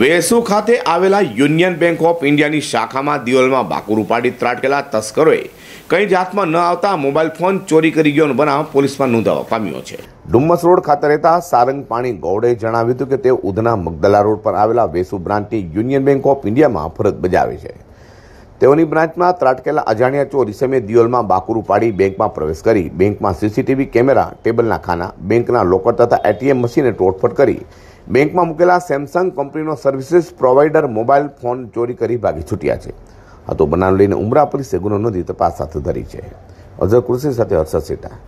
વેસુ ખાતે આવેલા union bank of ઇન્ડિયાની શાખામાં દિવલમાં બાકુર ઉપાડી ત્રાટકેલા તસ્કરોએ કંઈ જાતમાં ન આવતા મોબાઈલ ફોન ચોરી કરી ગયો બનાવ પોલીસમાં નોંધાવા પામ્યો છે ડુમ્મસ રોડ ખાતે રહેતા સારંગ પાણી ગૌડે જણાવ્યું હતું કે તે ઉધના મગદલા રોડ પર આવેલા વેસુ બ્રાન્ચની યુનિયન બેંક ઓફ ઇન્ડિયામાં ફરજ બજાવે છે તેઓની બ્રાન્ચમાં ત્રાટકેલા અજાણ્યા ચોરી સમયે દિયોલમાં બાકુર ઉપાડી બેંકમાં પ્રવેશ કરી બેંકમાં સીસીટીવી કેમેરા ટેબલના ખાના બેંકના લોકર તથા એટીએમ મશીને તોડફોડ કરી બેંકમાં મૂકેલા સેમસંગ કંપનીનો સર્વિસીસ પ્રોવાઈડર મોબાઈલ ફોન ચોરી કરી ભાગી છૂટ્યા છે આ તો બનાવ લઈને ઉમરા પોલીસે ગુનો નોંધી તપાસ હાથ ધરી છે અઝર કૃષિ સાથે હર્ષદ સેટા